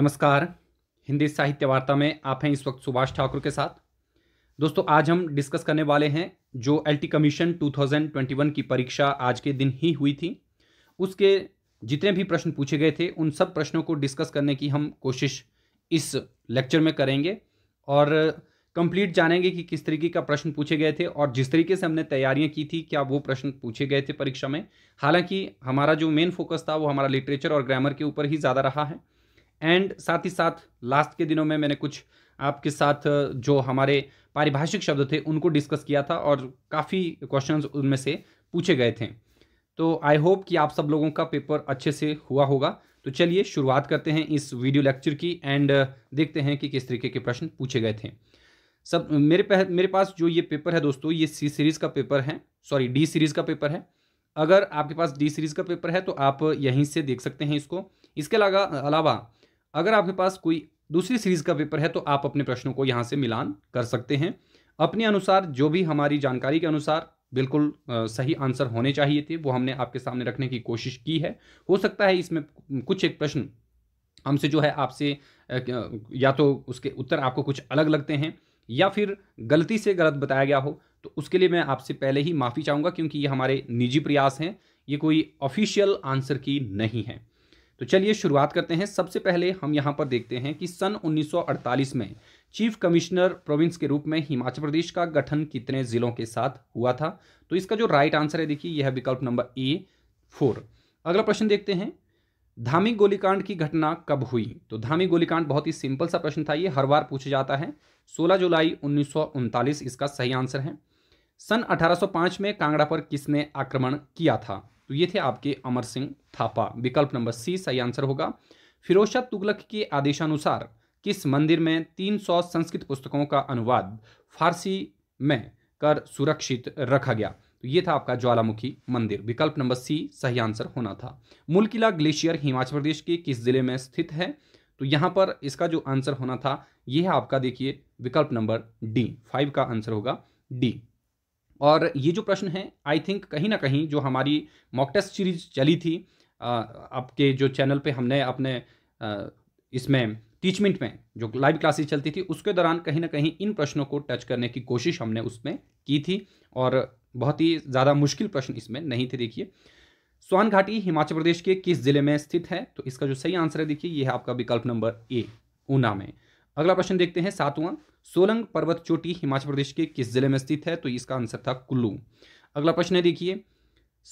नमस्कार हिंदी साहित्य वार्ता में आप हैं इस वक्त सुभाष ठाकुर के साथ दोस्तों आज हम डिस्कस करने वाले हैं जो एलटी कमीशन 2021 की परीक्षा आज के दिन ही हुई थी उसके जितने भी प्रश्न पूछे गए थे उन सब प्रश्नों को डिस्कस करने की हम कोशिश इस लेक्चर में करेंगे और कंप्लीट जानेंगे कि किस तरीके का प्रश्न पूछे गए थे और जिस तरीके से हमने तैयारियां की थी क्या वो प्रश्न पूछे गए थे परीक्षा में हालांकि हमारा जो मेन फोकस था वो हमारा लिटरेचर और ग्रामर के ऊपर ही ज़्यादा रहा है एंड साथ ही साथ लास्ट के दिनों में मैंने कुछ आपके साथ जो हमारे पारिभाषिक शब्द थे उनको डिस्कस किया था और काफ़ी क्वेश्चंस उनमें से पूछे गए थे तो आई होप कि आप सब लोगों का पेपर अच्छे से हुआ होगा तो चलिए शुरुआत करते हैं इस वीडियो लेक्चर की एंड देखते हैं कि किस तरीके के प्रश्न पूछे गए थे सब मेरे पह, मेरे पास जो ये पेपर है दोस्तों ये सी सीरीज़ का पेपर है सॉरी डी सीरीज़ का पेपर है अगर आपके पास डी सीरीज़ का पेपर है तो आप यहीं से देख सकते हैं इसको इसके अलावा अलावा अगर आपके पास कोई दूसरी सीरीज़ का पेपर है तो आप अपने प्रश्नों को यहाँ से मिलान कर सकते हैं अपने अनुसार जो भी हमारी जानकारी के अनुसार बिल्कुल सही आंसर होने चाहिए थे वो हमने आपके सामने रखने की कोशिश की है हो सकता है इसमें कुछ एक प्रश्न हमसे जो है आपसे या तो उसके उत्तर आपको कुछ अलग लगते हैं या फिर गलती से गलत बताया गया हो तो उसके लिए मैं आपसे पहले ही माफ़ी चाहूँगा क्योंकि ये हमारे निजी प्रयास हैं ये कोई ऑफिशियल आंसर की नहीं है तो चलिए शुरुआत करते हैं सबसे पहले हम यहाँ पर देखते हैं कि सन 1948 में चीफ कमिश्नर प्रोविंस के रूप में हिमाचल प्रदेश का गठन कितने ज़िलों के साथ हुआ था तो इसका जो राइट आंसर है देखिए यह विकल्प नंबर ए फोर अगला प्रश्न देखते हैं धामी गोलीकांड की घटना कब हुई तो धामी गोलीकांड बहुत ही सिंपल सा प्रश्न था ये हर बार पूछा जाता है 16 जुलाई उन्नीस इसका सही आंसर है सन 1805 में कांगड़ा पर किसने आक्रमण किया था तो ये थे आपके अमर सिंह थापा विकल्प नंबर सी सही आंसर होगा फिरोज तुगलक के आदेशानुसार किस मंदिर में 300 संस्कृत पुस्तकों का अनुवाद फारसी में कर सुरक्षित रखा गया तो ये था आपका ज्वालामुखी मंदिर विकल्प नंबर सी सही आंसर होना था मूल किला ग्लेशियर हिमाचल प्रदेश के किस जिले में स्थित है तो यहाँ पर इसका जो आंसर होना था यह आपका देखिए विकल्प नंबर डी फाइव का आंसर होगा डी और ये जो प्रश्न है आई थिंक कहीं ना कहीं जो हमारी मॉक टेस्ट सीरीज चली थी आपके जो चैनल पे हमने अपने इसमें टीचमेंट में जो लाइव क्लासेस चलती थी उसके दौरान कहीं ना कहीं इन प्रश्नों को टच करने की कोशिश हमने उसमें की थी और बहुत ही ज़्यादा मुश्किल प्रश्न इसमें नहीं थे देखिए स्वान घाटी हिमाचल प्रदेश के किस जिले में स्थित है तो इसका जो सही आंसर है देखिए ये है आपका विकल्प नंबर ए ऊना में अगला प्रश्न देखते हैं सातवां सोलंग पर्वत चोटी हिमाचल प्रदेश के किस जिले में स्थित है तो इसका आंसर था कुल्लू अगला प्रश्न है देखिए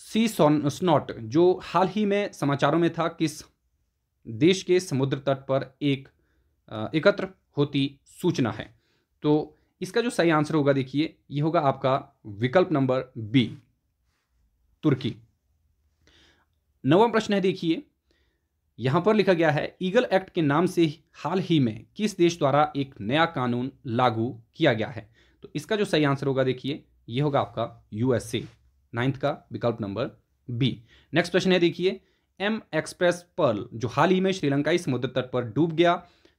सी स्नॉट जो हाल ही में समाचारों में था किस देश के समुद्र तट पर एक एकत्र होती सूचना है तो इसका जो सही आंसर होगा देखिए ये होगा आपका विकल्प नंबर बी तुर्की नवम प्रश्न है देखिए यहाँ पर लिखा गया है ईगल एक्ट के नाम से हाल ही में किस देश द्वारा एक नया कानून लागू किया गया है तो इसका जो सही आंसर होगा देखिए यह होगा आपका यूएसए नाइन्थ का विकल्प नंबर बी नेक्स्ट क्वेश्चन है देखिए एम एक्सप्रेस पर्ल जो हाल ही में श्रीलंकाई समुद्र तट पर डूब गया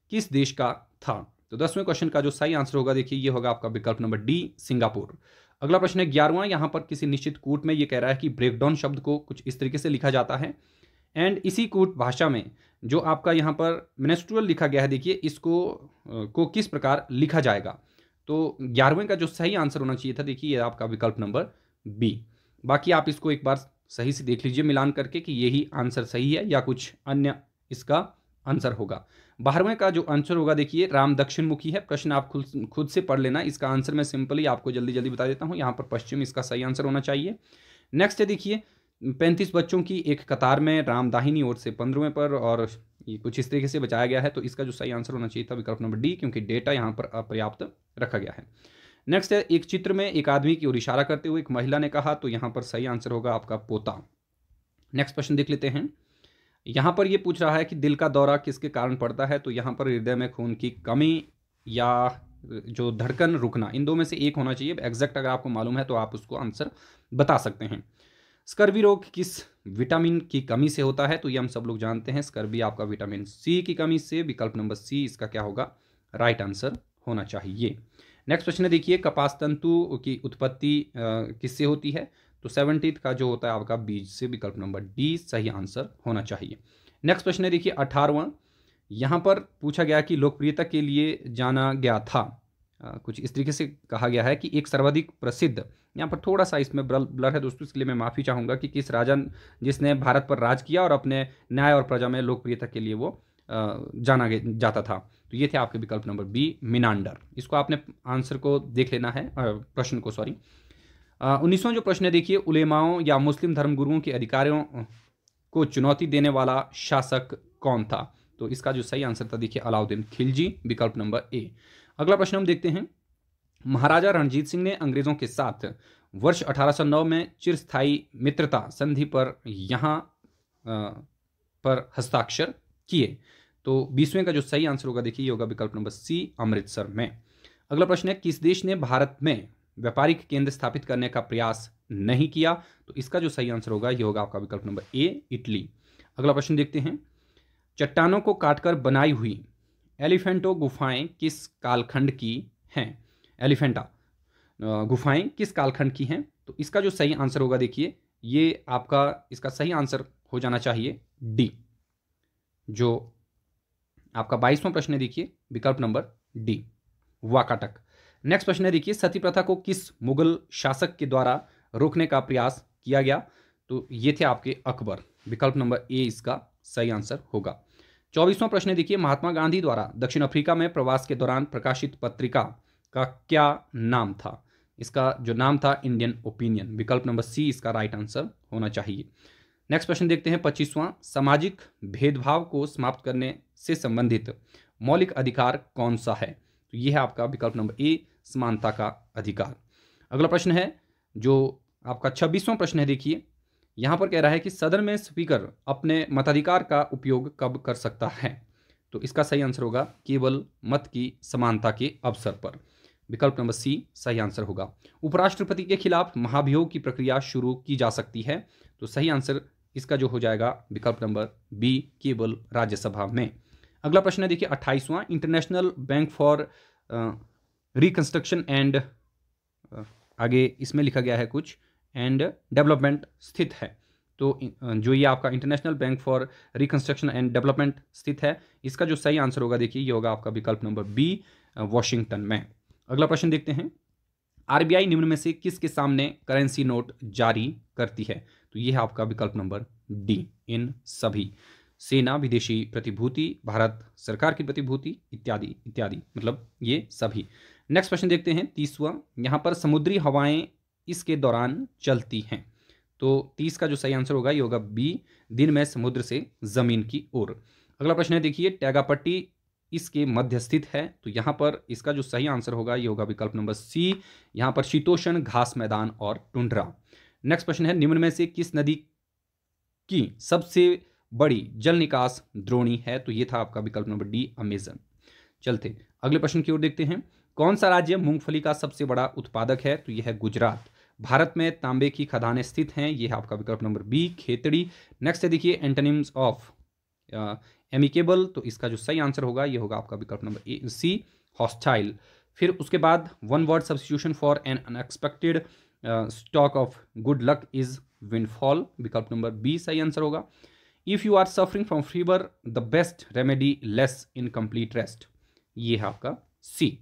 किस देश का था तो दसवें क्वेश्चन का जो सही आंसर होगा देखिए ये होगा आपका विकल्प नंबर डी सिंगापुर अगला प्रश्न है ग्यारहवा यहां पर किसी निश्चित कूट में ये कह रहा है कि ब्रेकडाउन शब्द को कुछ इस तरीके से लिखा जाता है एंड इसी कूट भाषा में जो आपका यहाँ पर मिनिस्ट्रुअल लिखा गया है देखिए इसको को किस प्रकार लिखा जाएगा तो ग्यारहवें का जो सही आंसर होना चाहिए था देखिए ये आपका विकल्प नंबर बी बाकी आप इसको एक बार सही से देख लीजिए मिलान करके कि यही आंसर सही है या कुछ अन्य इसका आंसर होगा बारहवें का जो आंसर होगा देखिए राम दक्षिण मुखी है प्रश्न आप खुद खुद से पढ़ लेना इसका आंसर मैं सिंपली आपको जल्दी जल्दी बता देता हूँ यहाँ पर पश्चिम इसका सही आंसर होना चाहिए नेक्स्ट है देखिए पैंतीस बच्चों की एक कतार में रामदाहिनी ओर से पंद्रहवें पर और ये कुछ इस तरीके से बचाया गया है तो इसका जो सही आंसर होना चाहिए था विकल्प नंबर डी क्योंकि डेटा यहाँ पर अपर्याप्त रखा गया है नेक्स्ट है एक चित्र में एक आदमी की ओर इशारा करते हुए एक महिला ने कहा तो यहाँ पर सही आंसर होगा आपका पोता नेक्स्ट क्वेश्चन देख लेते हैं यहाँ पर यह पूछ रहा है कि दिल का दौरा किसके कारण पड़ता है तो यहाँ पर हृदय में खून की कमी या जो धड़कन रुकना इन दो में से एक होना चाहिए एग्जैक्ट अगर आपको मालूम है तो आप उसको आंसर बता सकते हैं स्कर्वी रोग किस विटामिन की कमी से होता है तो ये हम सब लोग जानते हैं स्कर्वी आपका विटामिन सी की कमी से विकल्प नंबर सी इसका क्या होगा राइट आंसर होना चाहिए नेक्स्ट क्वेश्चन है देखिए कपास तंतु की उत्पत्ति किससे होती है तो सेवनटीथ का जो होता है आपका बीज से विकल्प नंबर डी सही आंसर होना चाहिए नेक्स्ट क्वेश्चन है देखिए अठारवा यहाँ पर पूछा गया कि लोकप्रियता के लिए जाना गया था कुछ इस तरीके से कहा गया है कि एक सर्वाधिक प्रसिद्ध यहाँ पर थोड़ा सा इसमें ब्लर है दोस्तों इसलिए मैं माफ़ी चाहूँगा कि किस राजा जिसने भारत पर राज किया और अपने न्याय और प्रजा में लोकप्रियता के लिए वो जाना जाता था तो ये थे आपके विकल्प नंबर बी मिनांडर इसको आपने आंसर को देख लेना है प्रश्न को सॉरी उन्नीसवां जो प्रश्न है देखिए उलेमाओं या मुस्लिम धर्मगुरुओं के अधिकारियों को चुनौती देने वाला शासक कौन था तो इसका जो सही आंसर था देखिए अलाउद्दीन खिलजी विकल्प नंबर ए अगला प्रश्न हम देखते हैं महाराजा रणजीत सिंह ने अंग्रेजों के साथ वर्ष 1809 में चिरस्थाई मित्रता संधि पर यहां पर हस्ताक्षर किए तो बीसवें का जो सही आंसर होगा देखिए ये होगा विकल्प नंबर सी अमृतसर में अगला प्रश्न है किस देश ने भारत में व्यापारिक केंद्र स्थापित करने का प्रयास नहीं किया तो इसका जो सही आंसर होगा ये होगा आपका विकल्प नंबर ए इटली अगला प्रश्न देखते हैं चट्टानों को काटकर बनाई हुई एलिफेंटो गुफाएं किस कालखंड की हैं एलिफेंटा गुफाएं किस कालखंड की हैं तो इसका जो सही आंसर होगा देखिए ये आपका इसका सही आंसर हो जाना चाहिए डी जो आपका बाईसवां प्रश्न है देखिए विकल्प नंबर डी वाकाटक नेक्स्ट प्रश्न है देखिए सती प्रथा को किस मुगल शासक के द्वारा रोकने का प्रयास किया गया तो ये थे आपके अकबर विकल्प नंबर ए इसका सही आंसर होगा चौबीसवां प्रश्न देखिए महात्मा गांधी द्वारा दक्षिण अफ्रीका में प्रवास के दौरान प्रकाशित पत्रिका का क्या नाम था इसका जो नाम था इंडियन ओपिनियन विकल्प नंबर सी इसका राइट आंसर होना चाहिए नेक्स्ट प्रश्न देखते हैं पच्चीसवां सामाजिक भेदभाव को समाप्त करने से संबंधित मौलिक अधिकार कौन सा है तो यह है आपका विकल्प नंबर ए समानता का अधिकार अगला प्रश्न है जो आपका छब्बीसवां प्रश्न है देखिए यहाँ पर कह रहा है कि सदन में स्पीकर अपने मताधिकार का उपयोग कब कर सकता है तो इसका सही आंसर होगा केवल मत की समानता के अवसर पर विकल्प नंबर सी सही आंसर होगा उपराष्ट्रपति के खिलाफ महाभियोग की प्रक्रिया शुरू की जा सकती है तो सही आंसर इसका जो हो जाएगा विकल्प नंबर बी केवल राज्यसभा में अगला प्रश्न है देखिए अट्ठाईसवां international bank for reconstruction and आगे इसमें लिखा गया है कुछ एंड डेवलपमेंट स्थित है तो जो ये आपका international bank for reconstruction and development स्थित है इसका जो सही आंसर होगा देखिए ये होगा आपका विकल्प नंबर बी वॉशिंगटन में अगला प्रश्न देखते हैं आरबीआई निम्न में से किसके सामने करेंसी नोट जारी करती है तो ये है आपका विकल्प नंबर डी इन सभी सेना विदेशी प्रतिभूति भारत सरकार की प्रतिभूति इत्यादि इत्यादि मतलब ये सभी नेक्स्ट क्वेश्चन देखते हैं तीसवा यहाँ पर समुद्री हवाएं इसके दौरान चलती हैं तो तीस का जो सही आंसर होगा ये होगा बी दिन में समुद्र से जमीन की ओर अगला प्रश्न है देखिए टैगापट्टी इसके मध्य स्थित है तो यहाँ पर इसका जो सही आंसर होगा ये होगा विकल्प नंबर सी यहाँ पर शीतोषण घास मैदान और टुंड्रा नेक्स्ट प्रश्न है निम्न में से किस नदी की सबसे बड़ी जल निकास द्रोणी है तो ये था आपका विकल्प नंबर डी अमेजन चलते अगले प्रश्न की ओर देखते हैं कौन सा राज्य मूंगफली का सबसे बड़ा उत्पादक है तो यह है गुजरात भारत में तांबे की खदानें स्थित हैं ये है आपका विकल्प नंबर बी खेतड़ी नेक्स्ट है देखिए एंटनिम्स ऑफ एमिकेबल तो इसका जो सही आंसर होगा ये होगा आपका विकल्प नंबर ए सी हॉस्टाइल फिर उसके बाद one word substitution for an unexpected stock of good luck is windfall विकल्प नंबर बी सही आंसर होगा if you are suffering from fever the best remedy lies in complete rest ये है आपका सी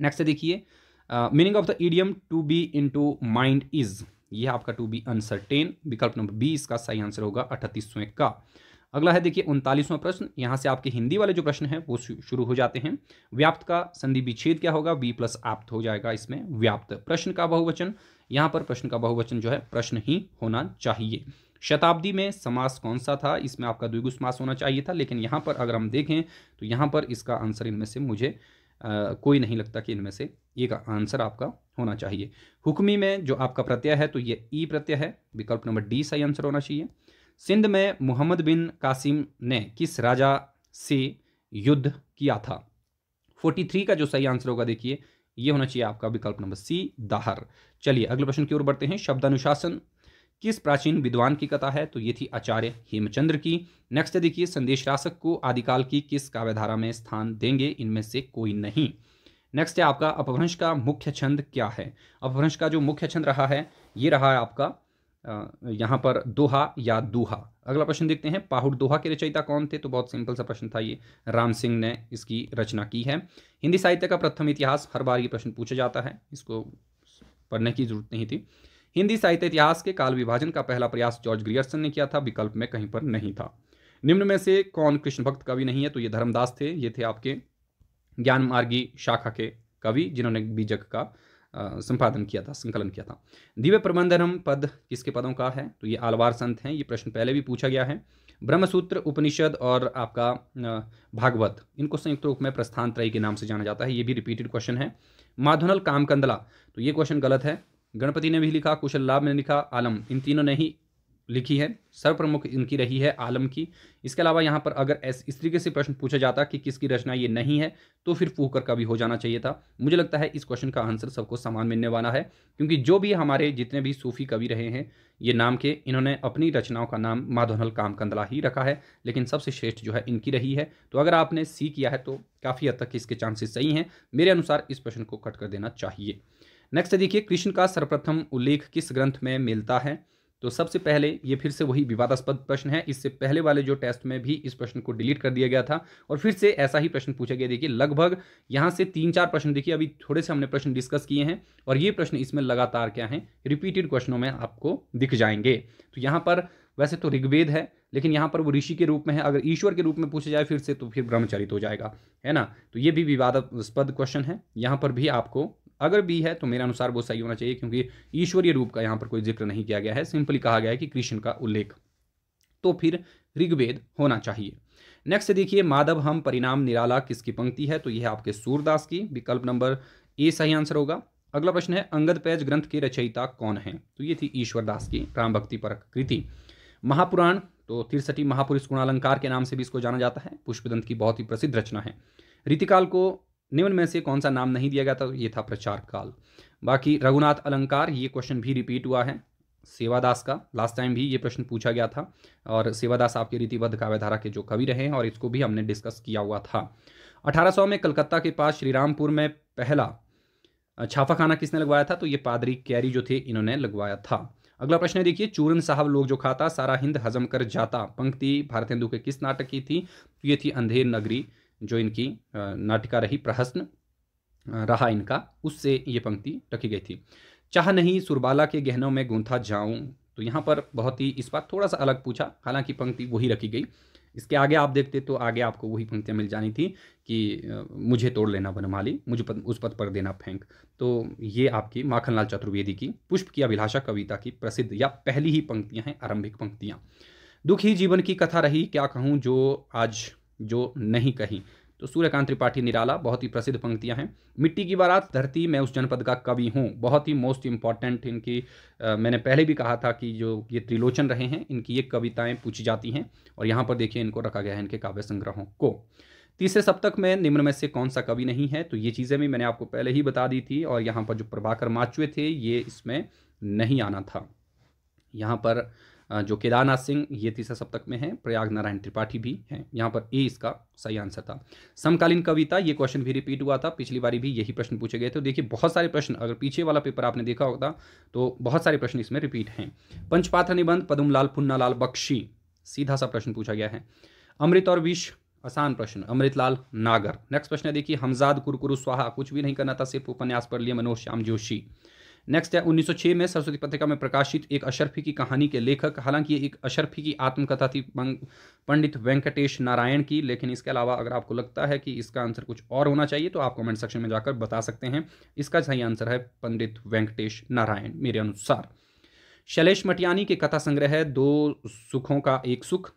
नेक्स्ट देखिए meaning of the idiom to be into mind is यह आपका to be uncertain विकल्प नंबर बी इसका सही आंसर होगा अठतीसवें का अगला है देखिए उनतालीसवां प्रश्न यहाँ से आपके हिंदी वाले जो प्रश्न हैं वो शुरू हो जाते हैं व्याप्त का संधि विच्छेद क्या होगा बी प्लस आप्त हो जाएगा इसमें व्याप्त प्रश्न का बहुवचन यहाँ पर प्रश्न का बहुवचन जो है प्रश्न ही होना चाहिए शताब्दी में समास कौन सा था इसमें आपका द्विगु समास होना चाहिए था लेकिन यहाँ पर अगर हम देखें तो यहाँ पर इसका आंसर इनमें से मुझे कोई नहीं लगता कि इनमें से ये का आंसर आपका होना चाहिए हुक्मी में जो आपका प्रत्यय है तो ये ई प्रत्यय है विकल्प नंबर डी सही आंसर होना चाहिए सिंध में मोहम्मद बिन कासिम ने किस राजा से युद्ध किया था 43 का जो सही आंसर होगा देखिए ये होना चाहिए आपका विकल्प नंबर सी दाहर चलिए अगले प्रश्न की ओर बढ़ते हैं शब्द अनुशासन किस प्राचीन विद्वान की कथा है तो ये थी आचार्य हेमचंद्र की नेक्स्ट देखिए संदेश शासक को आदिकाल की किस काव्यधारा में स्थान देंगे इनमें से कोई नहीं नेक्स्ट है आपका अपभ्रंश का मुख्य छंद क्या है अपभ्रंश का जो मुख्य छंद रहा है ये रहा है आपका यहाँ पर दोहा या दोहा अगला प्रश्न देखते हैं पाहुड़ दोहा के रचयिता कौन थे तो बहुत सिंपल सा प्रश्न था ये राम सिंह ने इसकी रचना की है हिंदी साहित्य का प्रथम इतिहास हर बार ये प्रश्न पूछा जाता है इसको पढ़ने की जरूरत नहीं थी हिंदी साहित्य इतिहास के काल विभाजन का पहला प्रयास जॉर्ज ग्रियर्सन ने किया था विकल्प में कहीं पर नहीं था निम्न में से कौन कृष्ण भक्त कवि नहीं है तो ये धर्मदास थे ये थे आपके ज्ञान मार्गी शाखा के कवि जिन्होंने बीजक का संपादन किया था संकलन किया था दिव्य प्रबंधनम पद किसके पदों का है तो ये आलवार संत हैं ये प्रश्न पहले भी पूछा गया है ब्रह्मसूत्र उपनिषद और आपका भागवत इनको संयुक्त रूप में प्रस्थान त्रय के नाम से जाना जाता है ये भी रिपीटेड क्वेश्चन है माधुनल कामकंदला तो ये क्वेश्चन गलत है गणपति ने भी लिखा कुशल लाभ ने लिखा आलम इन तीनों ने ही लिखी है सर्वप्रमुख इनकी रही है आलम की इसके अलावा यहाँ पर अगर इस तरीके से प्रश्न पूछा जाता कि किसकी रचना ये नहीं है तो फिर फूकर का भी हो जाना चाहिए था मुझे लगता है इस क्वेश्चन का आंसर सबको समान मिलने वाला है क्योंकि जो भी हमारे जितने भी सूफी कवि रहे हैं ये नाम के इन्होंने अपनी रचनाओं का नाम माधोनल काम कंदला ही रखा है लेकिन सबसे श्रेष्ठ जो है इनकी रही है तो अगर आपने सी किया है तो काफ़ी हद तक इसके चांसेस सही हैं मेरे अनुसार इस प्रश्न को कट कर देना चाहिए नेक्स्ट देखिए कृष्ण का सर्वप्रथम उल्लेख किस ग्रंथ में मिलता है तो सबसे पहले ये फिर से वही विवादास्पद प्रश्न है इससे पहले वाले जो टेस्ट में भी इस प्रश्न को डिलीट कर दिया गया था और फिर से ऐसा ही प्रश्न पूछा गया देखिए लगभग यहाँ से तीन चार प्रश्न देखिए अभी थोड़े से हमने प्रश्न डिस्कस किए हैं और ये प्रश्न इसमें लगातार क्या हैं रिपीटेड क्वेश्चनों में आपको दिख जाएंगे तो यहाँ पर वैसे तो ऋग्वेद है लेकिन यहाँ पर वो ऋषि के रूप में है अगर ईश्वर के रूप में पूछा जाए फिर से तो फिर ब्रह्मचरित हो जाएगा है ना तो ये भी विवादास्पद क्वेश्चन है यहाँ पर भी आपको अगर भी है तो मेरे अनुसार वो सही होना चाहिए क्योंकि ईश्वरीय रूप का यहाँ पर कोई जिक्र नहीं किया गया है सिंपली कहा गया है कि कृष्ण का उल्लेख तो फिर ऋग्वेद होना चाहिए नेक्स्ट देखिए माधव हम परिणाम निराला किसकी पंक्ति है तो यह आपके सूरदास की विकल्प नंबर ए सही आंसर होगा अगला प्रश्न है अंगद पैज ग्रंथ के रचयिता कौन है तो ये थी ईश्वरदास की राम भक्ति पर कृति महापुराण तो तिरसठी महापुरुष गुणालंकार के नाम से भी इसको जाना जाता है पुष्पदंत की बहुत ही प्रसिद्ध रचना है रीतिकाल को निम्न में से कौन सा नाम नहीं दिया गया था ये था प्रचार काल बाकी रघुनाथ अलंकार ये क्वेश्चन भी रिपीट हुआ है सेवादास का लास्ट टाइम भी ये प्रश्न पूछा गया था और सेवादास आपके रीतिबद्ध काव्यधारा के जो कवि रहे हैं और इसको भी हमने डिस्कस किया हुआ था 1800 में कलकत्ता के पास श्रीरामपुर में पहला छापाखाना किसने लगवाया था तो ये पादरी कैरी जो थे इन्होंने लगवाया था अगला प्रश्न देखिए चूरन साहब लोग जो खाता सारा हिंद हजम कर जाता पंक्ति भारत हिंदू के किस नाटक की थी ये थी अंधेर नगरी जो इनकी नाटिका रही प्रहस्न रहा इनका उससे ये पंक्ति रखी गई थी चाह नहीं सुरबाला के गहनों में गूंथा जाऊं तो यहाँ पर बहुत ही इस बार थोड़ा सा अलग पूछा हालांकि पंक्ति वही रखी गई इसके आगे आप देखते तो आगे आपको वही पंक्तियाँ मिल जानी थी कि मुझे तोड़ लेना बनमाली मुझे पत, उस पद पर देना फेंक तो ये आपकी माखनलाल चतुर्वेदी की पुष्प की अभिलाषा कविता की प्रसिद्ध या पहली ही पंक्तियाँ हैं आरंभिक पंक्तियाँ दुख ही जीवन की कथा रही क्या कहूँ जो आज जो नहीं कहीं तो सूर्यकांत त्रिपाठी निराला बहुत ही प्रसिद्ध पंक्तियां हैं मिट्टी की बारात धरती मैं उस जनपद का कवि हूँ बहुत ही मोस्ट इम्पॉर्टेंट इनकी आ, मैंने पहले भी कहा था कि जो ये त्रिलोचन रहे हैं इनकी ये कविताएं पूछी जाती हैं और यहाँ पर देखिए इनको रखा गया है इनके काव्य संग्रहों को तीसरे सप्तक में निम्न में से कौन सा कवि नहीं है तो ये चीज़ें भी मैंने आपको पहले ही बता दी थी और यहाँ पर जो प्रभाकर माचुए थे ये इसमें नहीं आना था यहाँ पर जो केदारनाथ सिंह ये तीसरा सप्तक में है प्रयाग नारायण त्रिपाठी भी हैं यहाँ पर ए इसका सही आंसर था समकालीन कविता ये क्वेश्चन भी रिपीट हुआ था पिछली बारी भी यही प्रश्न पूछे गए थे देखिए बहुत सारे प्रश्न अगर पीछे वाला पेपर आपने देखा होगा तो बहुत सारे प्रश्न इसमें रिपीट हैं पंचपात्र निबंध पदमलाल पुन्नालाल बख्शी सीधा सा प्रश्न पूछा गया है अमृत और विष आसान प्रश्न अमृतलाल नागर नेक्स्ट प्रश्न है देखिए हमजाद कुरकुरु स्वाहा कुछ भी नहीं करना था सिर्फ उपन्यास पर लिए मनोज श्याम जोशी नेक्स्ट है 1906 में सरस्वती पत्रिका में प्रकाशित एक अशरफी की कहानी के लेखक हालांकि ये एक अशरफी की आत्मकथा थी पंडित वेंकटेश नारायण की लेकिन इसके अलावा अगर आपको लगता है कि इसका आंसर कुछ और होना चाहिए तो आप कमेंट सेक्शन में जाकर बता सकते हैं इसका सही आंसर है पंडित वेंकटेश नारायण मेरे अनुसार शैलेश मटियानी के कथा संग्रह है दो सुखों का एक सुख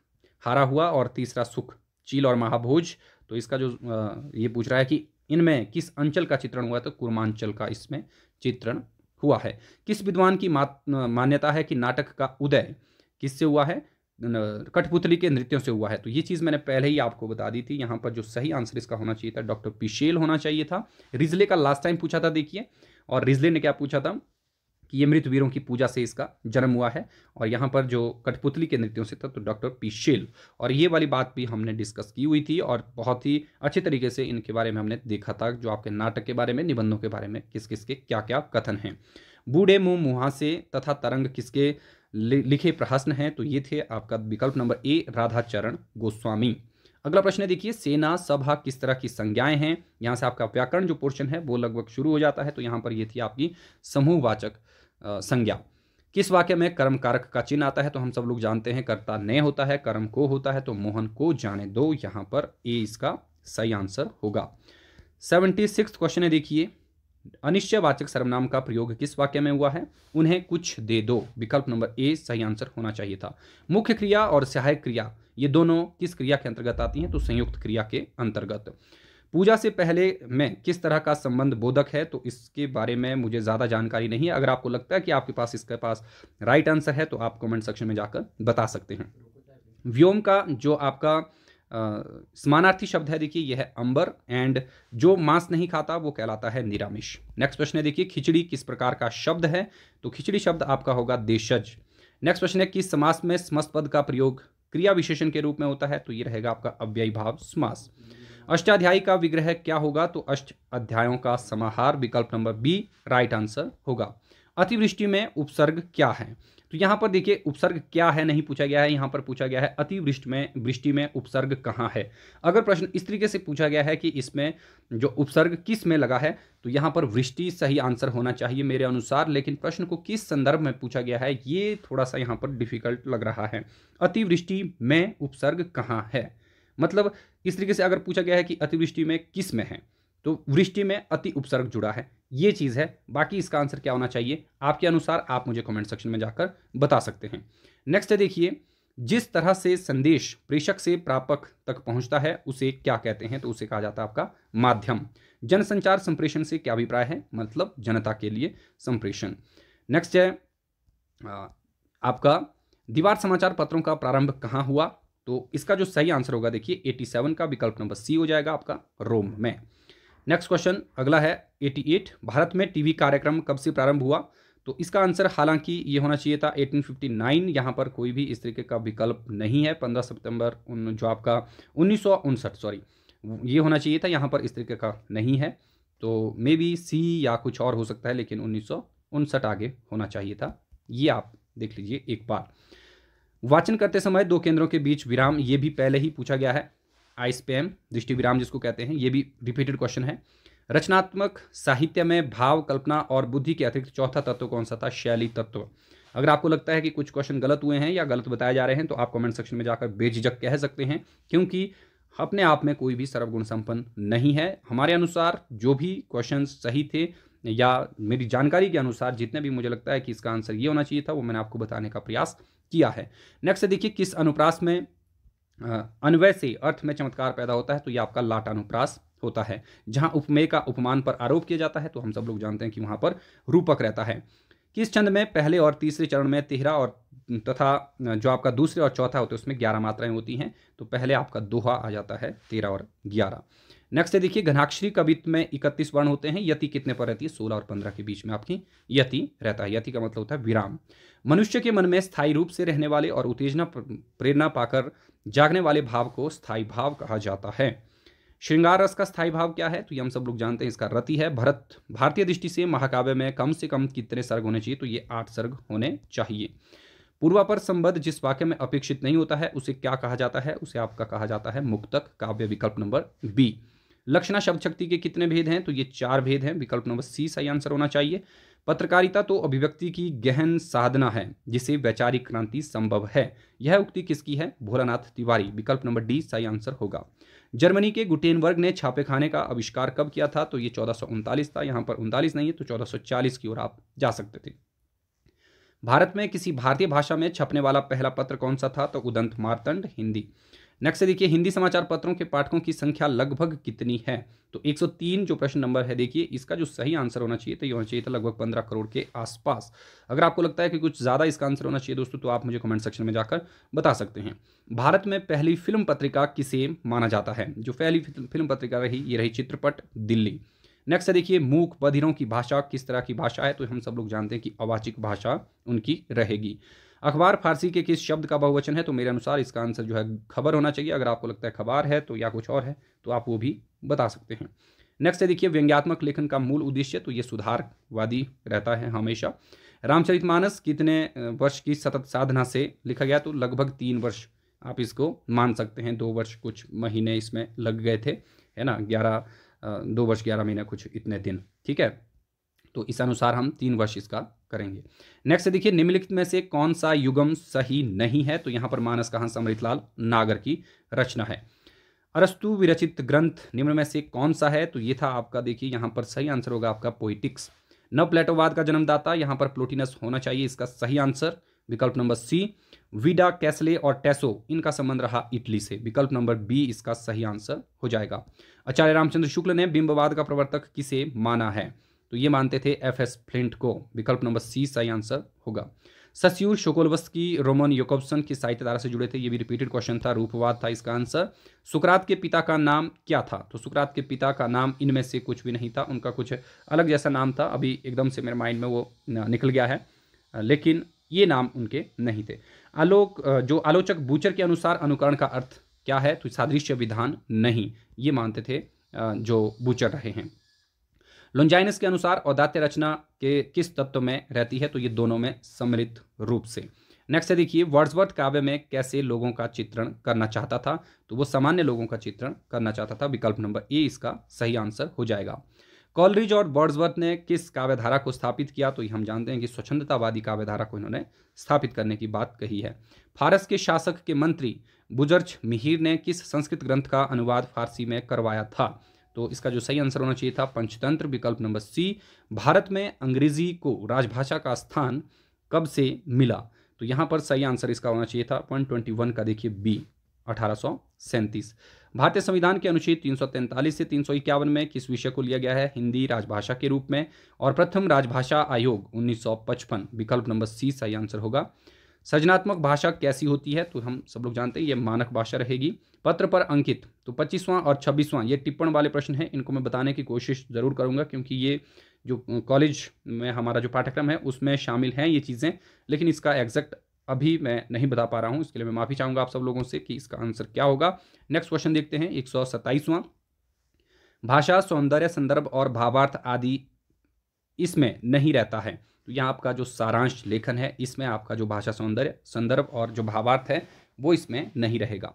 हारा हुआ और तीसरा सुख चील और महाभोज तो इसका जो ये पूछ रहा है कि इनमें किस अंचल का चित्रण हुआ तो कुर्मांचल का इसमें चित्रण हुआ है किस विद्वान की मान्यता है कि नाटक का उदय किससे हुआ है कठपुतली के नृत्यों से हुआ है तो ये चीज़ मैंने पहले ही आपको बता दी थी यहाँ पर जो सही आंसर इसका होना चाहिए था डॉक्टर पिशेल होना चाहिए था रिजले का लास्ट टाइम पूछा था देखिए और रिजले ने क्या पूछा था कि ये मृत वीरों की पूजा से इसका जन्म हुआ है और यहाँ पर जो कठपुतली के नृत्यों से था तो डॉक्टर पी शेल और ये वाली बात भी हमने डिस्कस की हुई थी और बहुत ही अच्छे तरीके से इनके बारे में हमने देखा था जो आपके नाटक के बारे में निबंधों के बारे में किस किस के क्या क्या कथन हैं बूढ़े मुँह मुहासे से तथा तरंग किसके लिखे प्रहसन हैं तो ये थे आपका विकल्प नंबर ए राधाचरण गोस्वामी अगला प्रश्न देखिए सेना सभा किस तरह की संज्ञाएं हैं यहाँ से आपका व्याकरण जो पोर्शन है वो लगभग शुरू हो जाता है तो यहाँ पर ये थी आपकी समूहवाचक संज्ञा किस वाक्य में कर्म कारक का चिन्ह आता है तो हम सब लोग जानते हैं कर्ता ने होता है कर्म को होता है तो मोहन को जाने दो यहां पर ए इसका सही आंसर होगा सेवेंटी सिक्स क्वेश्चन है देखिए अनिश्चयवाचक सर्वनाम का प्रयोग किस वाक्य में हुआ है उन्हें कुछ दे दो विकल्प नंबर ए सही आंसर होना चाहिए था मुख्य क्रिया और सहायक क्रिया ये दोनों किस क्रिया के अंतर्गत आती हैं तो संयुक्त क्रिया के अंतर्गत पूजा से पहले में किस तरह का संबंध बोधक है तो इसके बारे में मुझे ज़्यादा जानकारी नहीं है अगर आपको लगता है कि आपके पास इसके पास राइट आंसर है तो आप कमेंट सेक्शन में जाकर बता सकते हैं व्योम का जो आपका समानार्थी शब्द है देखिए यह है अंबर एंड जो मांस नहीं खाता वो कहलाता है निरामिष नेक्स्ट प्रश्न है देखिए खिचड़ी किस प्रकार का शब्द है तो खिचड़ी शब्द आपका होगा देशज नेक्स्ट प्रश्न है किस समास में समस्त पद का प्रयोग क्रिया विशेषण के रूप में होता है तो ये रहेगा आपका अव्ययी भाव समास अष्टाध्यायी का विग्रह क्या होगा तो अष्ट अध्यायों का समाहार विकल्प नंबर बी राइट आंसर होगा अतिवृष्टि में उपसर्ग क्या है तो यहाँ पर देखिए उपसर्ग क्या है नहीं पूछा गया है यहाँ पर पूछा गया है अतिवृष्टि में वृष्टि में उपसर्ग कहाँ है अगर प्रश्न इस तरीके से पूछा गया है कि इसमें जो उपसर्ग किस में लगा है तो यहाँ पर वृष्टि सही आंसर होना चाहिए मेरे अनुसार लेकिन प्रश्न को किस संदर्भ में पूछा गया है ये थोड़ा सा यहाँ पर डिफिकल्ट लग रहा है अतिवृष्टि में उपसर्ग कहाँ है मतलब इस तरीके से अगर पूछा गया है कि अतिवृष्टि में किस में है तो वृष्टि में अति उपसर्ग जुड़ा है ये चीज़ है बाकी इसका आंसर क्या होना चाहिए आपके अनुसार आप मुझे कमेंट सेक्शन में जाकर बता सकते हैं नेक्स्ट देखिए जिस तरह से संदेश प्रेषक से प्रापक तक पहुंचता है उसे क्या कहते हैं तो उसे कहा जाता है आपका माध्यम जनसंचार संप्रेषण से क्या अभिप्राय है मतलब जनता के लिए संप्रेषण नेक्स्ट है आपका दीवार समाचार पत्रों का प्रारंभ कहाँ हुआ तो इसका जो सही आंसर होगा देखिए 87 का विकल्प नंबर सी हो जाएगा आपका रोम में नेक्स्ट क्वेश्चन अगला है 88 भारत में टीवी कार्यक्रम कब से प्रारंभ हुआ तो इसका आंसर हालांकि ये होना चाहिए था 1859 यहाँ पर कोई भी इस तरीके का विकल्प नहीं है 15 सितंबर जो आपका उन्नीस सॉरी ये होना चाहिए था यहाँ पर इस तरीके का नहीं है तो मे बी सी या कुछ और हो सकता है लेकिन उन्नीस आगे होना चाहिए था ये आप देख लीजिए एक बार वाचन करते समय दो केंद्रों के बीच विराम ये भी पहले ही पूछा गया है आई स्पेम दृष्टि विराम जिसको कहते हैं ये भी रिपीटेड क्वेश्चन है रचनात्मक साहित्य में भाव कल्पना और बुद्धि के अतिरिक्त चौथा तत्व कौन सा था शैली तत्व अगर आपको लगता है कि कुछ क्वेश्चन गलत हुए हैं या गलत बताए जा रहे हैं तो आप कमेंट सेक्शन में जाकर बेझिझक कह सकते हैं क्योंकि अपने आप में कोई भी सर्वगुण संपन्न नहीं है हमारे अनुसार जो भी क्वेश्चन सही थे या मेरी जानकारी के अनुसार जितने भी मुझे लगता है कि इसका आंसर ये होना चाहिए था वो मैंने आपको बताने का प्रयास किया है नेक्स्ट देखिए किस अनुप्रास में अनवय से अर्थ में चमत्कार पैदा होता है तो यह आपका लाट अनुप्रास होता है जहां उपमेय का उपमान पर आरोप किया जाता है तो हम सब लोग जानते हैं कि वहां पर रूपक रहता है किस छंद में पहले और तीसरे चरण में तेहरा और तथा जो आपका दूसरे और चौथा होता है उसमें ग्यारह मात्राएं होती हैं तो पहले आपका दोहा आ जाता है तेरह और ग्यारह नेक्स्ट है देखिए घनाक्षरी कवित में इकतीस वर्ण होते हैं यति कितने पर रहती है सोलह और पंद्रह के बीच में आपकी यति रहता है यति का मतलब होता है विराम मनुष्य के मन में स्थायी रूप से रहने वाले और उत्तेजना प्रेरणा पाकर जागने वाले भाव को स्थायी भाव कहा जाता है श्रृंगार रस का स्थायी भाव क्या है तो ये हम सब लोग जानते हैं इसका रति है भरत भारतीय दृष्टि से महाकाव्य में कम से कम कितने सर्ग होने चाहिए तो ये आठ सर्ग होने चाहिए पूर्वापर संबद्ध जिस वाक्य में अपेक्षित नहीं होता है उसे क्या कहा जाता है उसे आपका कहा जाता है मुक्तक काव्य विकल्प नंबर बी लक्षणा शब्द शक्ति के कितने भेद हैं तो ये चार भेद हैं विकल्प नंबर सी सही आंसर होना चाहिए पत्रकारिता तो अभिव्यक्ति की गहन साधना है जिसे वैचारिक क्रांति संभव है यह उक्ति किसकी है भोलानाथ तिवारी विकल्प नंबर डी सही आंसर होगा जर्मनी के गुटेनवर्ग ने छापेखाने का आविष्कार कब किया था तो ये चौदह था यहाँ पर उनतालीस नहीं है तो चौदह की ओर आप जा सकते थे भारत में किसी भारतीय भाषा में छपने वाला पहला पत्र कौन सा था तो उदंत मारतंड हिंदी नेक्स्ट देखिए हिंदी समाचार पत्रों के पाठकों की संख्या लगभग कितनी है तो 103 जो प्रश्न नंबर है देखिए इसका जो सही आंसर होना चाहिए तो ये होना चाहिए था लगभग 15 करोड़ के आसपास अगर आपको लगता है कि कुछ ज़्यादा इसका आंसर होना चाहिए दोस्तों तो आप मुझे कमेंट सेक्शन में जाकर बता सकते हैं भारत में पहली फिल्म पत्रिका किसे माना जाता है जो पहली फिल्म पत्रिका रही ये रही चित्रपट दिल्ली नेक्स्ट है देखिए मूक बधिरों की भाषा किस तरह की भाषा है तो हम सब लोग जानते हैं कि अवाचिक भाषा उनकी रहेगी अखबार फारसी के किस शब्द का बहुवचन है तो मेरे अनुसार इसका आंसर जो है खबर होना चाहिए अगर आपको लगता है खबर है तो या कुछ और है तो आप वो भी बता सकते हैं नेक्स्ट है देखिए व्यंग्यात्मक लेखन का मूल उद्देश्य तो ये सुधारवादी रहता है हमेशा रामचरितमानस कितने वर्ष की सतत साधना से लिखा गया तो लगभग तीन वर्ष आप इसको मान सकते हैं दो वर्ष कुछ महीने इसमें लग गए थे है ना ग्यारह दो वर्ष ग्यारह महीने कुछ इतने दिन ठीक है तो इस अनुसार हम तीन वर्ष इसका करेंगे नेक्स्ट देखिए निम्नलिखित में से कौन सा युगम सही नहीं है तो यहाँ पर मानस कहाँ समृतलाल नागर की रचना है अरस्तु विरचित ग्रंथ निम्न में से कौन सा है तो ये था आपका देखिए यहाँ पर सही आंसर होगा आपका पोइटिक्स नव प्लेटोवाद का जन्मदाता यहाँ पर प्लोटिनस होना चाहिए इसका सही आंसर विकल्प नंबर सी विडा कैसले और टेसो इनका संबंध रहा इटली से विकल्प नंबर बी इसका सही आंसर हो जाएगा आचार्य रामचंद्र शुक्ल ने बिंबवाद का प्रवर्तक किसे माना है तो ये मानते थे एफ एस फ्लिंट को विकल्प नंबर सी सही आंसर होगा सस्यूर शोकोलवस्की रोमन योकोब्सन की साहित्य धारा से जुड़े थे ये भी रिपीटेड क्वेश्चन था रूपवाद था इसका आंसर सुकरात के पिता का नाम क्या था तो सुकरात के पिता का नाम इनमें से कुछ भी नहीं था उनका कुछ अलग जैसा नाम था अभी एकदम से मेरे माइंड में वो निकल गया है लेकिन ये नाम उनके नहीं थे आलोक जो आलोचक बूचर के अनुसार अनुकरण का अर्थ क्या है तो सादृश्य विधान नहीं ये मानते थे जो बूचर रहे हैं लोंजाइनस के अनुसार औदात्य रचना के किस तत्व में रहती है तो ये दोनों में सम्मिलित रूप से नेक्स्ट है देखिए वर्ड्सवर्थ काव्य में कैसे लोगों का चित्रण करना चाहता था तो वो सामान्य लोगों का चित्रण करना चाहता था विकल्प नंबर ए इसका सही आंसर हो जाएगा कॉलरिज और वर्ड्सवर्थ ने किस काव्यधारा को स्थापित किया तो ये हम जानते हैं कि स्वच्छंदतावादी काव्यधारा को इन्होंने स्थापित करने की बात कही है फारस के शासक के मंत्री बुजर्च मिहिर ने किस संस्कृत ग्रंथ का अनुवाद फारसी में करवाया था तो इसका जो सही आंसर होना चाहिए था पंचतंत्र विकल्प नंबर सी भारत में अंग्रेजी को राजभाषा का स्थान कब से मिला तो यहाँ पर सही आंसर इसका होना चाहिए था पॉइंट ट्वेंटी वन का देखिए बी अठारह भारतीय संविधान के अनुच्छेद तीन से तीन में किस विषय को लिया गया है हिंदी राजभाषा के रूप में और प्रथम राजभाषा आयोग 1955 विकल्प नंबर सी सही आंसर होगा सृजनात्मक भाषा कैसी होती है तो हम सब लोग जानते हैं ये मानक भाषा रहेगी पत्र पर अंकित तो पच्चीसवां और छब्बीसवां ये टिप्पण वाले प्रश्न हैं इनको मैं बताने की कोशिश ज़रूर करूँगा क्योंकि ये जो कॉलेज में हमारा जो पाठ्यक्रम है उसमें शामिल हैं ये चीज़ें लेकिन इसका एग्जैक्ट अभी मैं नहीं बता पा रहा हूँ इसके लिए मैं माफ़ी चाहूँगा आप सब लोगों से कि इसका आंसर क्या होगा नेक्स्ट क्वेश्चन देखते हैं एक सौ सत्ताईसवां भाषा सौंदर्य संदर्भ और भावार्थ आदि इसमें नहीं रहता है तो यहाँ आपका जो सारांश लेखन है इसमें आपका जो भाषा सौंदर्य संदर्भ और जो भावार्थ है वो इसमें नहीं रहेगा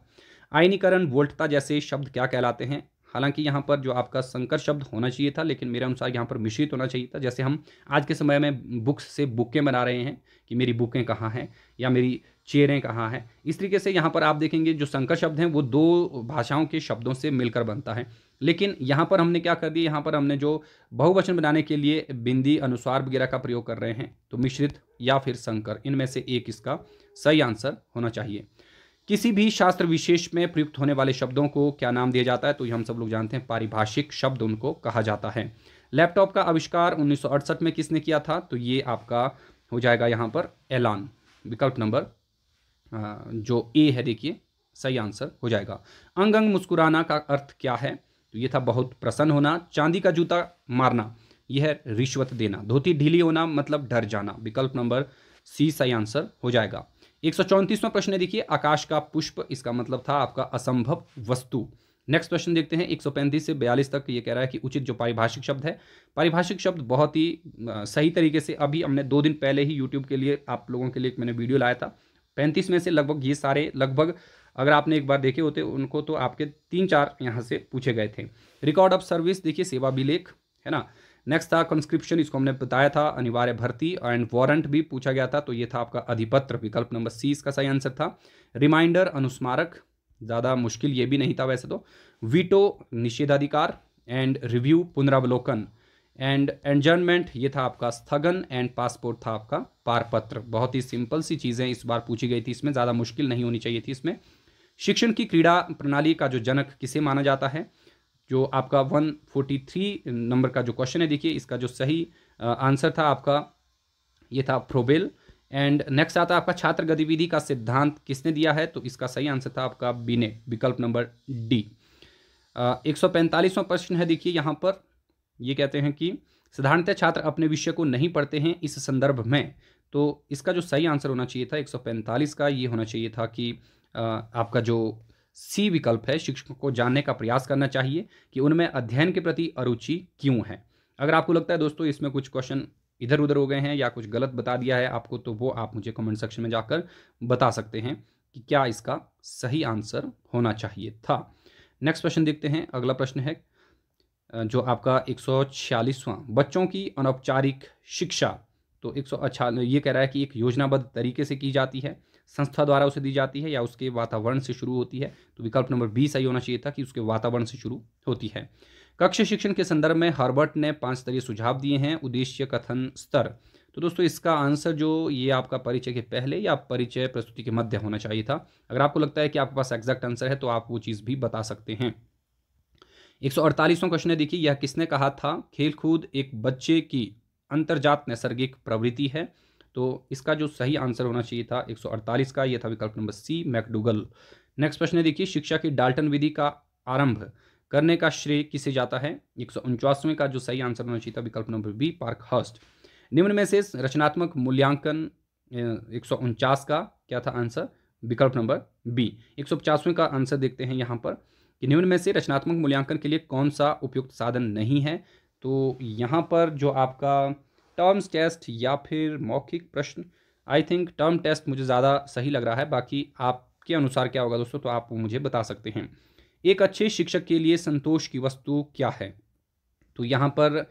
आयनीकरण वोल्टता जैसे शब्द क्या कहलाते हैं हालांकि यहाँ पर जो आपका संकर शब्द होना चाहिए था लेकिन मेरे अनुसार यहाँ पर मिश्रित होना चाहिए था जैसे हम आज के समय में बुक्स से बुकें बना रहे हैं कि मेरी बुकें कहाँ हैं या मेरी चेरें कहाँ हैं इस तरीके से यहाँ पर आप देखेंगे जो संकर शब्द हैं वो दो भाषाओं के शब्दों से मिलकर बनता है लेकिन यहाँ पर हमने क्या कर दिया यहाँ पर हमने जो बहुवचन बनाने के लिए बिंदी अनुस्वार वगैरह का प्रयोग कर रहे हैं तो मिश्रित या फिर संकर इनमें से एक इसका सही आंसर होना चाहिए किसी भी शास्त्र विशेष में प्रयुक्त होने वाले शब्दों को क्या नाम दिया जाता है तो ये हम सब लोग जानते हैं पारिभाषिक शब्द उनको कहा जाता है लैपटॉप का आविष्कार उन्नीस में किसने किया था तो ये आपका हो जाएगा यहाँ पर एलान विकल्प नंबर जो ए है देखिए सही आंसर हो जाएगा अंग अंग मुस्कुराना का अर्थ क्या है तो ये था बहुत प्रसन्न होना चांदी का जूता मारना यह है रिश्वत देना धोती ढीली होना मतलब डर जाना विकल्प नंबर सी सही आंसर हो जाएगा एक सौ चौंतीसवां प्रश्न है देखिए आकाश का पुष्प इसका मतलब था आपका असंभव वस्तु नेक्स्ट क्वेश्चन देखते हैं पैंतीस से 42 तक ये कह रहा है कि उचित जो पारिभाषिक शब्द है पारिभाषिक शब्द बहुत ही सही तरीके से अभी हमने दो दिन पहले ही यूट्यूब के लिए आप लोगों के लिए एक मैंने वीडियो लाया था पैंतीस में से लगभग ये सारे लगभग अगर आपने एक बार देखे होते उनको तो आपके तीन चार यहाँ से पूछे गए थे रिकॉर्ड ऑफ सर्विस देखिए सेवा अभिलेख है ना नेक्स्ट था कंस्क्रिप्शन इसको हमने बताया था अनिवार्य भर्ती एंड वारंट भी पूछा गया था तो ये था आपका अधिपत्र विकल्प नंबर सी इसका सही आंसर था रिमाइंडर अनुस्मारक ज़्यादा मुश्किल ये भी नहीं था वैसे तो वीटो निषेधाधिकार एंड रिव्यू पुनरावलोकन एंड एडजर्नमेंट ये था आपका स्थगन एंड पासपोर्ट था आपका पारपत्र बहुत ही सिंपल सी चीज़ें इस बार पूछी गई थी इसमें ज़्यादा मुश्किल नहीं होनी चाहिए थी इसमें शिक्षण की क्रीड़ा प्रणाली का जो जनक किसे माना जाता है जो आपका 143 नंबर का जो क्वेश्चन है देखिए इसका जो सही आंसर था आपका ये था फ्रोबेल एंड नेक्स्ट आता है आपका छात्र गतिविधि का सिद्धांत किसने दिया है तो इसका सही आंसर था आपका बीने विकल्प नंबर डी एक सौ प्रश्न है देखिए यहाँ पर ये कहते हैं कि साधारणतः छात्र अपने विषय को नहीं पढ़ते हैं इस संदर्भ में तो इसका जो सही आंसर होना चाहिए था 145 का ये होना चाहिए था कि आपका जो सी विकल्प है शिक्षकों को जानने का प्रयास करना चाहिए कि उनमें अध्ययन के प्रति अरुचि क्यों है अगर आपको लगता है दोस्तों इसमें कुछ क्वेश्चन इधर उधर हो गए हैं या कुछ गलत बता दिया है आपको तो वो आप मुझे कमेंट सेक्शन में जाकर बता सकते हैं कि क्या इसका सही आंसर होना चाहिए था नेक्स्ट क्वेश्चन देखते हैं अगला प्रश्न है जो आपका एक बच्चों की अनौपचारिक शिक्षा तो एक अच्छा ये कह रहा है कि एक योजनाबद्ध तरीके से की जाती है संस्था द्वारा उसे दी जाती है या उसके वातावरण से शुरू होती है तो विकल्प नंबर बी सही होना चाहिए था कि उसके वातावरण से शुरू होती है कक्ष शिक्षण के संदर्भ में हार्बर्ट ने पांच स्तरीय सुझाव दिए हैं उद्देश्य कथन स्तर तो दोस्तों इसका आंसर जो ये आपका परिचय के पहले या परिचय प्रस्तुति के मध्य होना चाहिए था अगर आपको लगता है कि आपके पास एग्जैक्ट आंसर है तो आप वो चीज़ भी बता सकते हैं एक सौ क्वेश्चन है देखिए यह किसने कहा था खेलकूद एक बच्चे की अंतर्जात नैसर्गिक प्रवृत्ति है तो इसका जो सही आंसर होना चाहिए था 148 का यह था विकल्प नंबर सी मैकडूगल नेक्स्ट प्रश्न है देखिए शिक्षा की डाल्टन विधि का आरंभ करने का श्रेय किसे जाता है एक का जो सही आंसर होना चाहिए था विकल्प नंबर बी पार्क हर्स्ट निम्न में से रचनात्मक मूल्यांकन एक का क्या था आंसर विकल्प नंबर बी एक का आंसर देखते हैं यहाँ पर कि निम्न में से रचनात्मक मूल्यांकन के लिए कौन सा उपयुक्त साधन नहीं है तो यहाँ पर जो आपका टर्म्स टेस्ट या फिर मौखिक प्रश्न आई थिंक टर्म टेस्ट मुझे ज़्यादा सही लग रहा है बाकी आपके अनुसार क्या होगा दोस्तों तो आप मुझे बता सकते हैं एक अच्छे शिक्षक के लिए संतोष की वस्तु क्या है तो यहाँ पर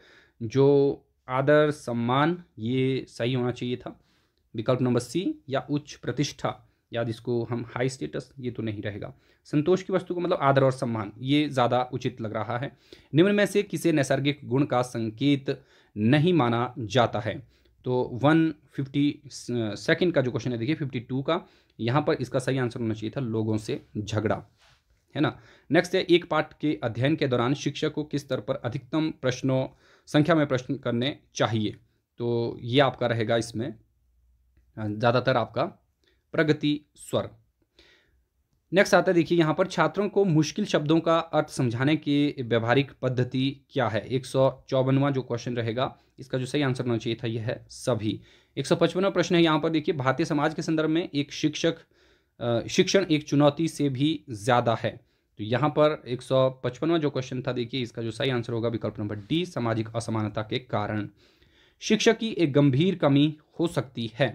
जो आदर सम्मान ये सही होना चाहिए था विकल्प नंबर सी या उच्च प्रतिष्ठा या जिसको हम हाई स्टेटस ये तो नहीं रहेगा संतोष की वस्तु को मतलब आदर और सम्मान ये ज़्यादा उचित लग रहा है निम्न में से किसे नैसर्गिक गुण का संकेत नहीं माना जाता है तो वन फिफ्टी सेकेंड का जो क्वेश्चन है देखिए फिफ्टी टू का यहाँ पर इसका सही आंसर होना चाहिए था लोगों से झगड़ा है ना नेक्स्ट है एक पाठ के अध्ययन के दौरान शिक्षक को किस स्तर पर अधिकतम प्रश्नों संख्या में प्रश्न करने चाहिए तो ये आपका रहेगा इसमें ज़्यादातर आपका प्रगति स्वर नेक्स्ट आता है देखिए यहाँ पर छात्रों को मुश्किल शब्दों का अर्थ समझाने की व्यवहारिक पद्धति क्या है एक सौ जो क्वेश्चन रहेगा इसका जो सही आंसर होना चाहिए था यह है सभी एक सौ पचपनवा प्रश्न है यहाँ पर देखिए भारतीय समाज के संदर्भ में एक शिक्षक शिक्षण एक चुनौती से भी ज़्यादा है तो यहाँ पर एक सौ पचपनवा जो क्वेश्चन था देखिए इसका जो सही आंसर होगा विकल्प नंबर डी सामाजिक असमानता के कारण शिक्षा की एक गंभीर कमी हो सकती है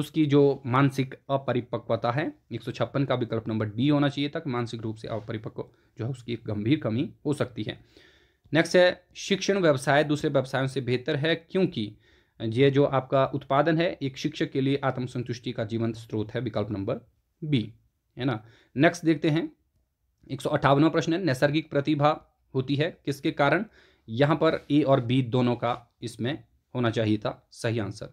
उसकी जो मानसिक अपरिपक्वता है एक का विकल्प नंबर डी होना चाहिए था मानसिक रूप से अपरिपक्व जो है उसकी गंभीर कमी हो सकती है नेक्स्ट है शिक्षण व्यवसाय दूसरे व्यवसायों से बेहतर है क्योंकि ये जो आपका उत्पादन है एक शिक्षक के लिए आत्मसंतुष्टि का जीवंत स्रोत है विकल्प नंबर बी है ना नेक्स्ट देखते हैं एक प्रश्न है नैसर्गिक प्रतिभा होती है किसके कारण यहाँ पर ए और बी दोनों का इसमें होना चाहिए था सही आंसर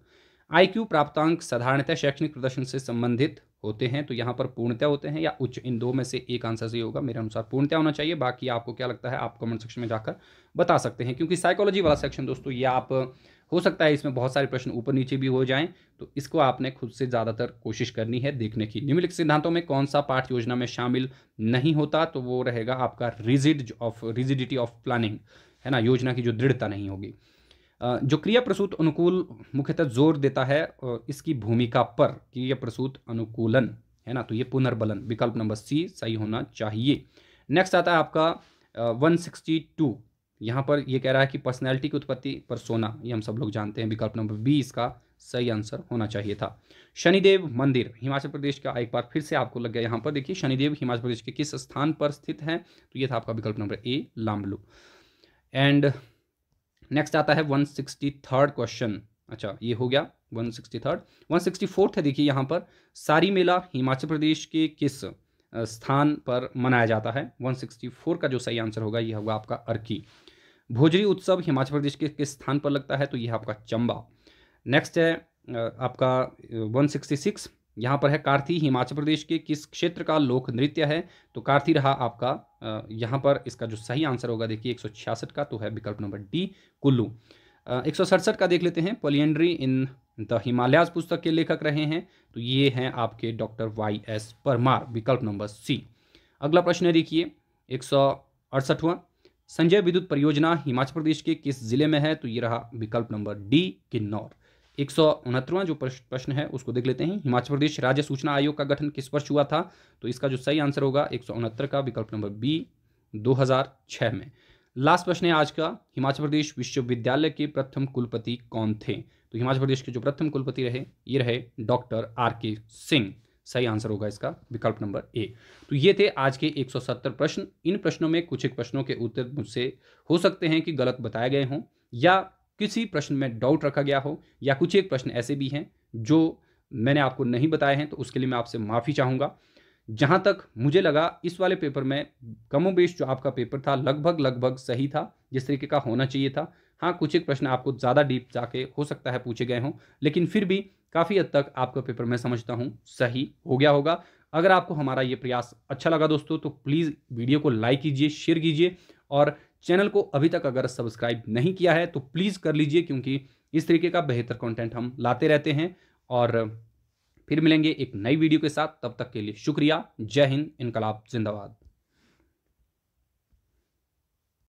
आईक्यू प्राप्तांक साधारणतः शैक्षणिक प्रदर्शन से संबंधित होते हैं तो यहाँ पर पूर्णतः होते हैं या उच्च इन दो में से एक आंसर सही होगा मेरे अनुसार पूर्णतया होना चाहिए बाकी आपको क्या लगता है आप कमेंट सेक्शन में जाकर बता सकते हैं क्योंकि साइकोलॉजी वाला सेक्शन दोस्तों ये आप हो सकता है इसमें बहुत सारे प्रश्न ऊपर नीचे भी हो जाएं तो इसको आपने खुद से ज़्यादातर कोशिश करनी है देखने की निम्नलिखित सिद्धांतों में कौन सा पाठ योजना में शामिल नहीं होता तो वो रहेगा आपका rigid of rigidity of planning है ना योजना की जो दृढ़ता नहीं होगी जो क्रिया प्रसूत अनुकूल मुख्यतः जोर देता है इसकी भूमिका पर क्रिया प्रसूत अनुकूलन है ना तो ये पुनर्बलन विकल्प नंबर सी सही होना चाहिए नेक्स्ट आता है आपका वन सिक्सटी टू यहाँ पर ये कह रहा है कि पर्सनैलिटी की उत्पत्ति पर सोना ये हम सब लोग जानते हैं विकल्प नंबर बी इसका सही आंसर होना चाहिए था शनिदेव मंदिर हिमाचल प्रदेश का एक बार फिर से आपको लग गया यहाँ पर देखिए शनिदेव हिमाचल प्रदेश के किस स्थान पर स्थित हैं तो ये था आपका विकल्प नंबर ए लामलू एंड नेक्स्ट आता है वन सिक्सटी थर्ड क्वेश्चन अच्छा ये हो गया one sixty third one sixty fourth है देखिए यहाँ पर सारी मेला हिमाचल प्रदेश के किस स्थान पर मनाया जाता है वन सिक्सटी फोर का जो सही आंसर होगा यह होगा आपका अर्की भोजरी उत्सव हिमाचल प्रदेश के किस स्थान पर लगता है तो यह आपका चंबा नेक्स्ट है आपका वन सिक्सटी सिक्स यहाँ पर है कार्थी हिमाचल प्रदेश के किस क्षेत्र का लोक नृत्य है तो कार्थी रहा आपका यहाँ पर इसका जो सही आंसर होगा देखिए एक का तो है विकल्प नंबर डी कुल्लू एक का देख लेते हैं पोलियंड्री इन द हिमालयाज पुस्तक के लेखक रहे हैं तो ये हैं आपके डॉक्टर वाई एस परमार विकल्प नंबर सी अगला प्रश्न देखिए एक संजय विद्युत परियोजना हिमाचल प्रदेश के किस जिले में है तो ये रहा विकल्प नंबर डी किन्नौर एक जो प्रश्न है उसको देख लेते हैं हिमाचल प्रदेश राज्य सूचना आयोग का गठन किस वर्ष हुआ था तो इसका जो सही आंसर होगा एक का विकल्प नंबर बी 2006 में लास्ट प्रश्न है आज का हिमाचल प्रदेश विश्वविद्यालय के प्रथम कुलपति कौन थे तो हिमाचल प्रदेश के जो प्रथम कुलपति रहे ये रहे डॉक्टर आर के सिंह सही आंसर होगा इसका विकल्प नंबर ए तो ये थे आज के 170 प्रश्न इन प्रश्नों में कुछ एक प्रश्नों के उत्तर मुझसे हो सकते हैं कि गलत बताए गए हों या किसी प्रश्न में डाउट रखा गया हो या कुछ एक प्रश्न ऐसे भी हैं जो मैंने आपको नहीं बताए हैं तो उसके लिए मैं आपसे माफ़ी चाहूँगा जहाँ तक मुझे लगा इस वाले पेपर में कमोबेश जो आपका पेपर था लगभग लगभग सही था जिस तरीके का होना चाहिए था हाँ कुछ एक प्रश्न आपको ज़्यादा डीप जाके हो सकता है पूछे गए हों लेकिन फिर भी काफ़ी हद तक आपका पेपर मैं समझता हूँ सही हो गया होगा अगर आपको हमारा ये प्रयास अच्छा लगा दोस्तों तो प्लीज़ वीडियो को लाइक कीजिए शेयर कीजिए और चैनल को अभी तक अगर सब्सक्राइब नहीं किया है तो प्लीज़ कर लीजिए क्योंकि इस तरीके का बेहतर कंटेंट हम लाते रहते हैं और फिर मिलेंगे एक नई वीडियो के साथ तब तक के लिए शुक्रिया जय हिंद इनकलाब जिंदाबाद